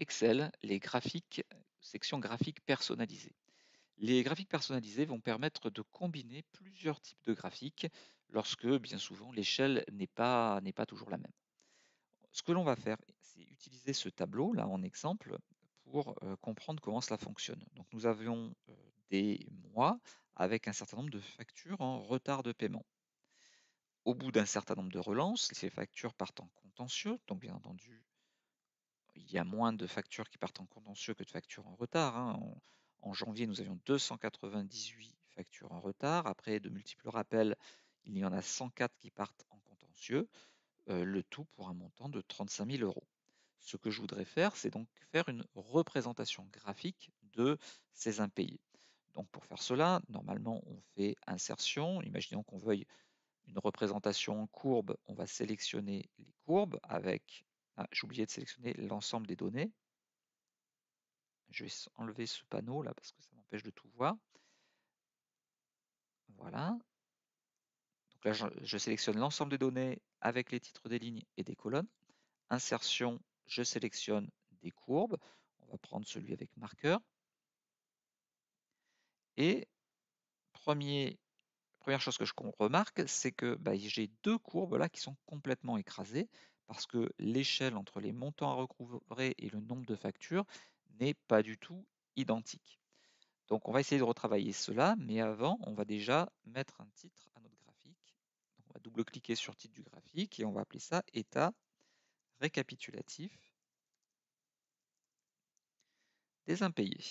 Excel les graphiques, section graphiques personnalisés. Les graphiques personnalisés vont permettre de combiner plusieurs types de graphiques lorsque, bien souvent, l'échelle n'est pas, pas toujours la même. Ce que l'on va faire, c'est utiliser ce tableau, là en exemple, pour euh, comprendre comment cela fonctionne. Donc nous avions euh, des mois avec un certain nombre de factures en retard de paiement. Au bout d'un certain nombre de relances, ces factures partent en contentieux, donc bien entendu il y a moins de factures qui partent en contentieux que de factures en retard. Hein. En, janvier, nous avions 298 factures en retard. Après de multiples rappels, il y en a 104 qui partent en contentieux, euh, le tout pour un montant de 35 000 euros. Ce que je voudrais faire, c'est donc faire une représentation graphique de ces impayés. Donc pour faire cela, normalement, on fait insertion. Imaginons qu'on veuille une représentation en courbe, on va sélectionner les courbes avec ah, j'ai oublié de sélectionner l'ensemble des données. Je vais enlever ce panneau là parce que ça m'empêche de tout voir. Voilà. Donc là, je, sélectionne l'ensemble des données avec les titres des lignes et des colonnes. Insertion, je sélectionne des courbes. On va prendre celui avec marqueur. Et premier, première chose que je remarque, c'est que bah, j'ai deux courbes là qui sont complètement écrasées parce que l'échelle entre les montants à recouvrer et le nombre de factures n'est pas du tout identique. Donc on va essayer de retravailler cela, mais avant, on va déjà mettre un titre à notre graphique. on va double-cliquer sur titre du graphique et on va appeler ça état récapitulatif des impayés.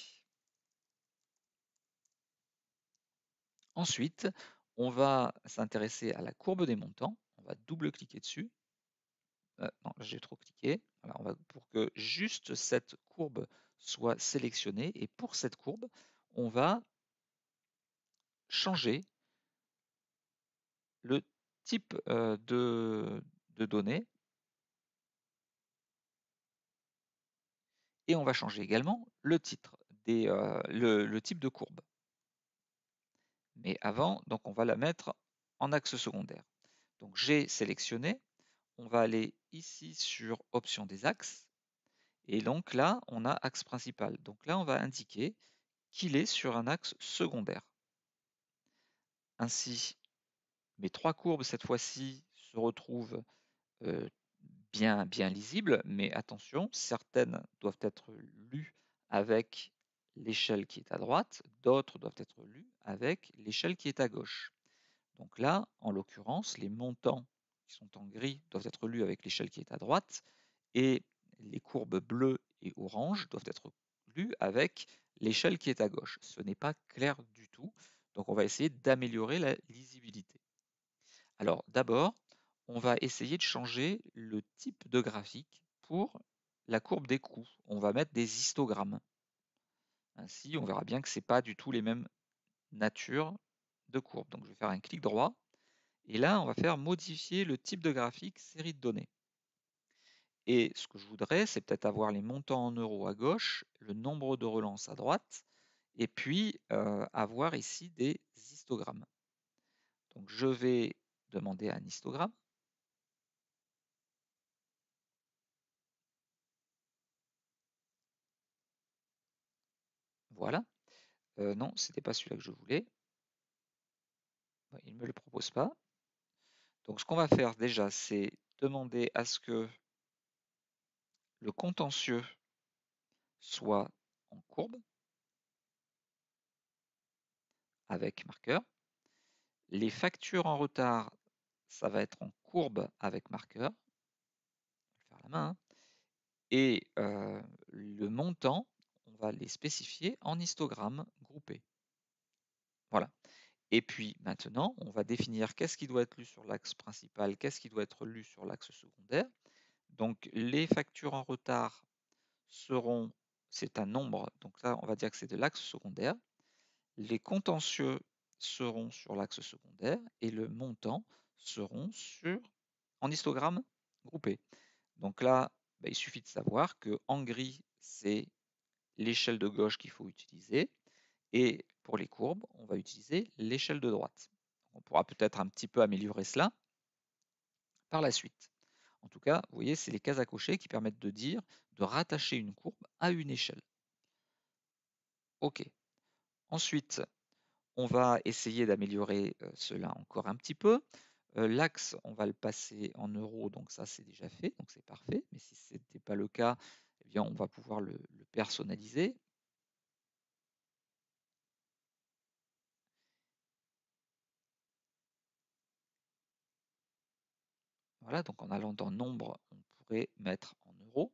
Ensuite, on va s'intéresser à la courbe des montants. On va double-cliquer dessus euh, non, j'ai trop cliqué. pour que juste cette courbe soit sélectionnée. Et pour cette courbe, on va changer le type euh, de, données. Et on va changer également le titre, des, euh, le type de courbe. Mais avant, donc on va la mettre en axe secondaire. Donc j'ai sélectionné, on va aller ici sur option des axes. Et donc là, on a axe principal. Donc là, on va indiquer qu'il est sur un axe secondaire. Ainsi, mes trois courbes, cette fois-ci, se retrouvent euh, bien, bien lisibles, mais attention, certaines doivent être lues avec l'échelle qui est à droite, d'autres doivent être lues avec l'échelle qui est à gauche. Donc là, en l'occurrence, les montants sont en gris doivent être lus avec l'échelle qui est à droite, et les courbes bleues et orange doivent être lues avec l'échelle qui est à gauche. Ce n'est pas clair du tout, donc on va essayer d'améliorer la lisibilité. Alors d'abord, on va essayer de changer le type de graphique pour la courbe des coûts. On va mettre des histogrammes. Ainsi, on verra bien que ce n'est pas du tout les mêmes natures de courbes. Donc je vais faire un clic droit et là, on va faire modifier le type de graphique série de données. Et ce que je voudrais, c'est peut-être avoir les montants en euros à gauche, le nombre de relances à droite, et puis euh, avoir ici des histogrammes. Donc je vais demander un histogramme. Voilà. Euh, non, ce n'était pas celui-là que je voulais. Il ne me le propose pas. Donc ce qu'on va faire déjà, c'est demander à ce que le contentieux soit en courbe avec marqueur. Les factures en retard, ça va être en courbe avec marqueur. Je vais faire la main. Hein. Et euh, le montant, on va les spécifier en histogramme groupé. Voilà. Et puis maintenant, on va définir qu'est-ce qui doit être lu sur l'axe principal, qu'est-ce qui doit être lu sur l'axe secondaire. Donc les factures en retard seront, c'est un nombre, donc là on va dire que c'est de l'axe secondaire. Les contentieux seront sur l'axe secondaire et le montant seront sur, en histogramme groupé. Donc là, bah, il suffit de savoir que en gris, c'est l'échelle de gauche qu'il faut utiliser et pour les courbes, on va utiliser l'échelle de droite. On pourra peut-être un petit peu améliorer cela par la suite. En tout cas, vous voyez, c'est les cases à cocher qui permettent de dire, de rattacher une courbe à une échelle. OK. Ensuite, on va essayer d'améliorer euh, cela encore un petit peu. Euh, l'axe, on va le passer en euros, donc ça c'est déjà fait, donc c'est parfait. Mais si ce n'était pas le cas, eh bien, on va pouvoir le personnaliser. donc en allant dans nombre, on pourrait mettre en euros.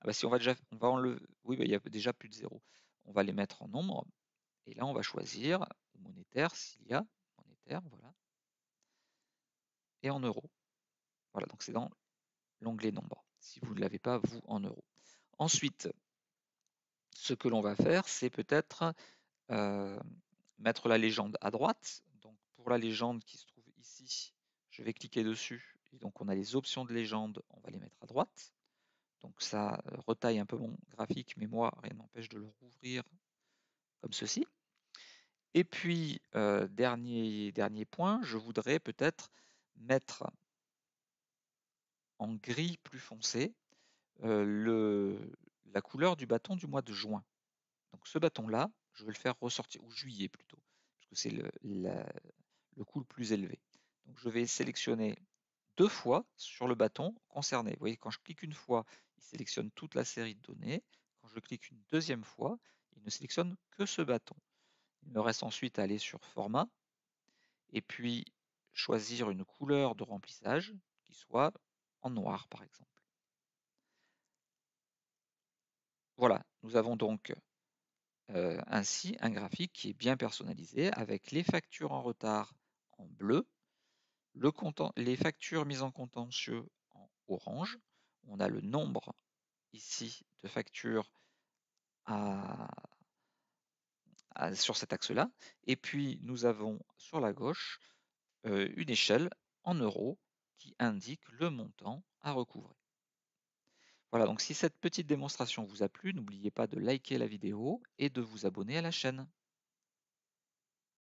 Ah bah si on va déjà, on va enlever, oui, bah, il y a déjà plus de zéro. On va les mettre en nombre. Et là, on va choisir monétaire s'il y a monétaire, voilà. Et en euros. Voilà, donc c'est dans l'onglet nombre. Si vous ne l'avez pas, vous en euros. Ensuite, ce que l'on va faire, c'est peut-être euh, mettre la légende à droite. Donc pour la légende qui se trouve ici, je vais cliquer dessus donc on a les options de légende, on va les mettre à droite. Donc ça euh, retaille un peu mon graphique, mais moi, rien n'empêche de le rouvrir comme ceci. Et puis, euh, dernier, dernier point, je voudrais peut-être mettre en gris plus foncé euh, la couleur du bâton du mois de juin. Donc ce bâton-là, je vais le faire ressortir, ou juillet plutôt, parce que c'est le, le, coût le plus élevé. Donc je vais sélectionner deux fois sur le bâton concerné. Vous voyez, quand je clique une fois, il sélectionne toute la série de données. Quand je clique une deuxième fois, il ne sélectionne que ce bâton. Il me reste ensuite à aller sur Format et puis choisir une couleur de remplissage qui soit en noir, par exemple. Voilà, nous avons donc euh, ainsi un graphique qui est bien personnalisé avec les factures en retard en bleu les factures mises en contentieux en orange. On a le nombre ici de factures sur cet axe-là. Et puis, nous avons sur la gauche euh, une échelle en euros qui indique le montant à recouvrer. Voilà, donc si cette petite démonstration vous a plu, n'oubliez pas de liker la vidéo et de vous abonner à la chaîne.